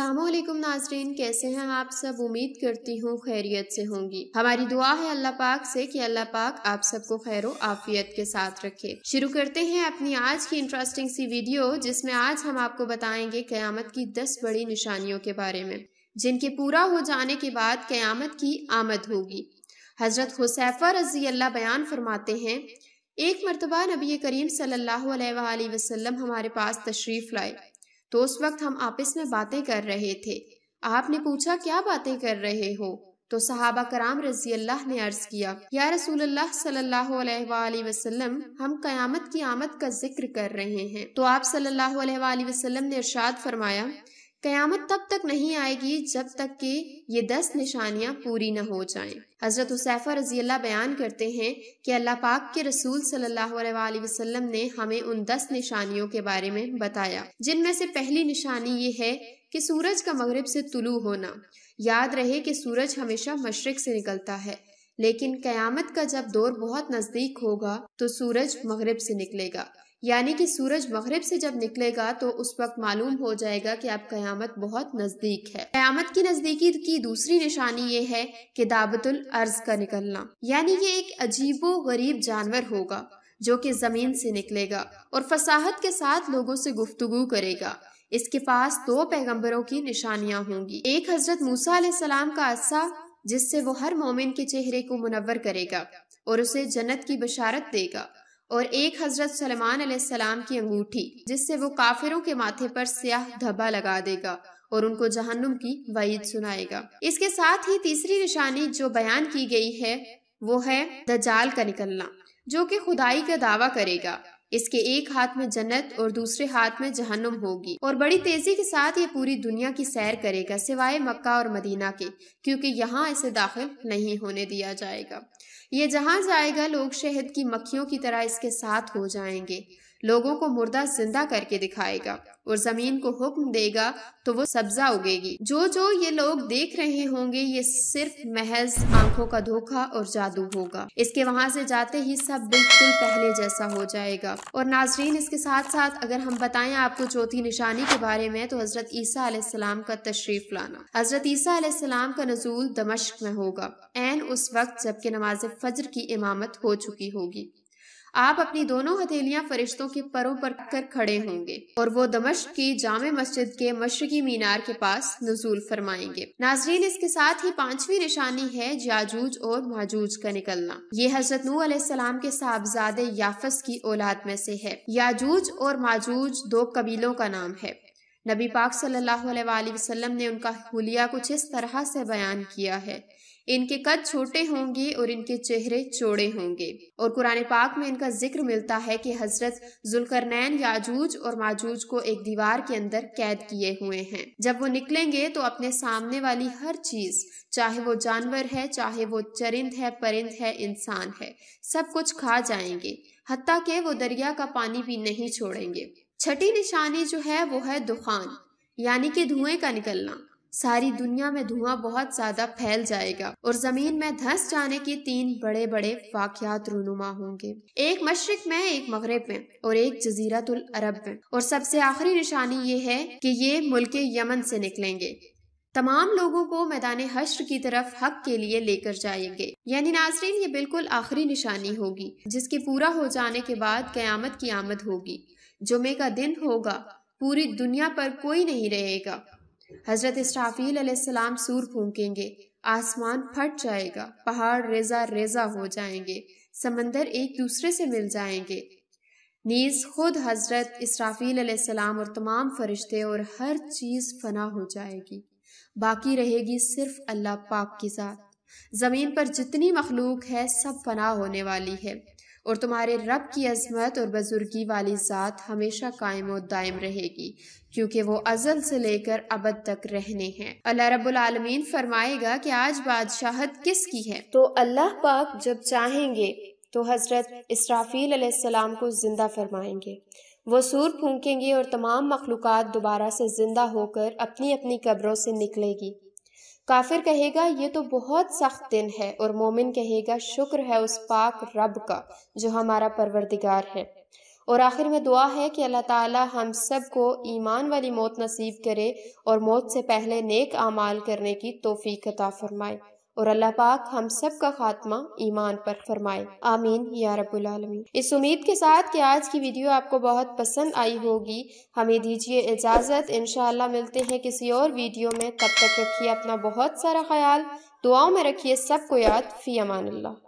असलम नाजरीन कैसे हैं आप सब उम्मीद करती हूँ खैरियत से होंगी हमारी दुआ है अल्लाह पाक से कि अल्लाह पाक आप सबको खैर आफियत के साथ रखे शुरू करते हैं अपनी आज की इंटरेस्टिंग सी वीडियो जिसमें आज हम आपको बताएंगे क़यामत की दस बड़ी निशानियों के बारे में जिनके पूरा हो जाने के बाद क़यामत की आमद होगी हज़रत हुसैफ़ा रजी अल्लाह बयान फरमाते हैं एक मरतबा नबी करीम सल्लल्लाहु अलैहि वसल्लम हमारे पास तशरीफ़ लाए तो उस वक्त हम आपस में बातें कर रहे थे आपने पूछा क्या बातें कर रहे हो तो सहाबा कराम रजी अल्लाह ने अर्ज किया या रसूल अल्लाह सल्लल्लाहु अलैहि वसल्लम हम कयामत की आमद का जिक्र कर रहे हैं तो आप सल्लल्लाहु अलैहि वसल्लम ने इरशाद फरमाया कयामत तब तक नहीं आएगी जब तक कि ये दस निशानियां पूरी न हो जाएं। हज़रत हुसैफ़ा रजी अल्लाह बयान करते हैं कि अल्लाह पाक के रसूल सल्लल्लाहु अलैहि वसल्लम ने हमें उन दस निशानियों के बारे में बताया जिनमें से पहली निशानी ये है कि सूरज का मगरब से तुलु होना याद रहे कि सूरज हमेशा मशरक से निकलता है लेकिन कयामत का जब दौर बहुत नज़दीक होगा तो सूरज मगरब से निकलेगा यानी कि सूरज मगरब से जब निकलेगा तो उस वक्त मालूम हो जाएगा कि अब क़यामत बहुत नज़दीक है क़यामत की नज़दीकी की दूसरी निशानी ये है कि दाबतुल अर्ज का निकलना यानी ये एक अजीबो गरीब जानवर होगा जो कि ज़मीन से निकलेगा और फसाहत के साथ लोगों से गुफ्तगु करेगा इसके पास दो पैगम्बरों की निशानियाँ होंगी एक हजरत मूसा सलाम का अस्सा जिससे वो हर मोमिन के चेहरे को मुनवर करेगा और उसे जन्नत की बशारत देगा और एक हजरत सलमान अलैहिस्सलाम की अंगूठी जिससे वो काफिरों के माथे पर स्याह धब्बा लगा देगा और उनको जहन्नुम की वईद सुनाएगा इसके साथ ही तीसरी निशानी जो बयान की गई है वो है दजाल का निकलना जो कि खुदाई का दावा करेगा इसके एक हाथ में जन्नत और दूसरे हाथ में जहन्नुम होगी और बड़ी तेजी के साथ ये पूरी दुनिया की सैर करेगा सिवाय मक्का और मदीना के क्योंकि यहाँ इसे दाखिल नहीं होने दिया जाएगा ये जहाँ जाएगा लोग शहद की मक्खियों की तरह इसके साथ हो जाएंगे लोगों को मुर्दा जिंदा करके दिखाएगा और जमीन को हुक्म देगा तो वो सब्जा उगेगी जो जो ये लोग देख रहे होंगे ये सिर्फ महज आंखों का धोखा और जादू होगा इसके वहां से जाते ही सब बिल्कुल पहले जैसा हो जाएगा और नाजरीन इसके साथ साथ अगर हम बताएं आपको चौथी निशानी के बारे में तो हजरत ईसा आलाम का तशरीफ लाना हजरत ईसा आलाम का नजूल दमश्क में होगा एन उस वक्त जबकि नमाज फजर की इमामत हो चुकी होगी आप अपनी दोनों हथेलियां फरिश्तों के परों पर कर खड़े होंगे और वो दमश की जाम मस्जिद के मशरकी मीनार के पास नजूल फरमाएंगे नाजरीन इसके साथ ही पांचवी निशानी है जाजूज और माजूज का निकलना ये हजरत नू अम के साहबजादे याफस की औलाद में से है याजूज और माजूज दो कबीलों का नाम है नबी पाक सल्लल्लाहु अलैहि वसल्लम ने उनका हुलिया कुछ इस तरह से बयान किया है इनके कद छोटे होंगे और इनके चेहरे चौड़े होंगे और कुरान पाक में इनका जिक्र मिलता है कि हजरत जुलकरनैन याजूज और माजूज को एक दीवार के अंदर कैद किए हुए हैं जब वो निकलेंगे तो अपने सामने वाली हर चीज चाहे वो जानवर है चाहे वो चरिंद है परिंद है इंसान है सब कुछ खा जाएंगे हती के वो दरिया का पानी भी नहीं छोड़ेंगे छठी निशानी जो है वो है दुखान यानी कि धुएं का निकलना सारी दुनिया में धुआं बहुत ज्यादा फैल जाएगा और जमीन में धंस जाने के तीन बड़े बड़े वाकयात रूनुमा होंगे एक मशरक में एक मगरब में और एक जजीरातुल अरब में और सबसे आखिरी निशानी ये है कि ये मुल्क यमन से निकलेंगे तमाम लोगों को मैदान हश्र की तरफ हक के लिए लेकर जाएंगे यानी नाजरीन ये बिल्कुल आखिरी निशानी होगी जिसके पूरा हो जाने के बाद क्यामत की आमद होगी जुमे का दिन होगा पूरी दुनिया पर कोई नहीं रहेगा हजरत इसराफील सूर फूकेंगे आसमान फट जाएगा पहाड़ रेजा रेजा हो जाएंगे समंदर एक दूसरे से मिल जाएंगे नीज खुद हजरत इसराफील सलाम और तमाम फरिश्ते और हर चीज़ फना हो जाएगी बाकी रहेगी सिर्फ अल्लाह पाक की ज़ात ज़मीन पर जितनी मखलूक है सब फना होने वाली है और तुम्हारे रब की अजमत और बुजुर्गी वाली ज़ात हमेशा कायम और दायम रहेगी क्योंकि वो अजल से लेकर अबद तक रहने हैं अल्लाह रब्बुल आलमीन फरमाएगा कि आज बादशाहत किसकी है तो अल्लाह पाक जब चाहेंगे तो हज़रत इसराफील को ज़िंदा फरमाएंगे वो सूर फूकेंगे और तमाम मखलूक दोबारा से ज़िंदा होकर अपनी अपनी कब्रों से निकलेगी काफिर कहेगा ये तो बहुत सख्त दिन है और मोमिन कहेगा शुक्र है उस पाक रब का जो हमारा परवरदिगार है और आखिर में दुआ है कि अल्लाह ताला हम सब को ईमान वाली मौत नसीब करे और मौत से पहले नेक आमाल करने की तोफ़ी कता फरमाए और अल्लाह पाक हम सब का खात्मा ईमान पर फरमाए आमीन या रबालमी इस उम्मीद के साथ कि आज की वीडियो आपको बहुत पसंद आई होगी हमें दीजिए इजाज़त इन मिलते हैं किसी और वीडियो में तब तक रखिए अपना बहुत सारा ख्याल दुआओं में रखिए सबको याद फ़ी अमान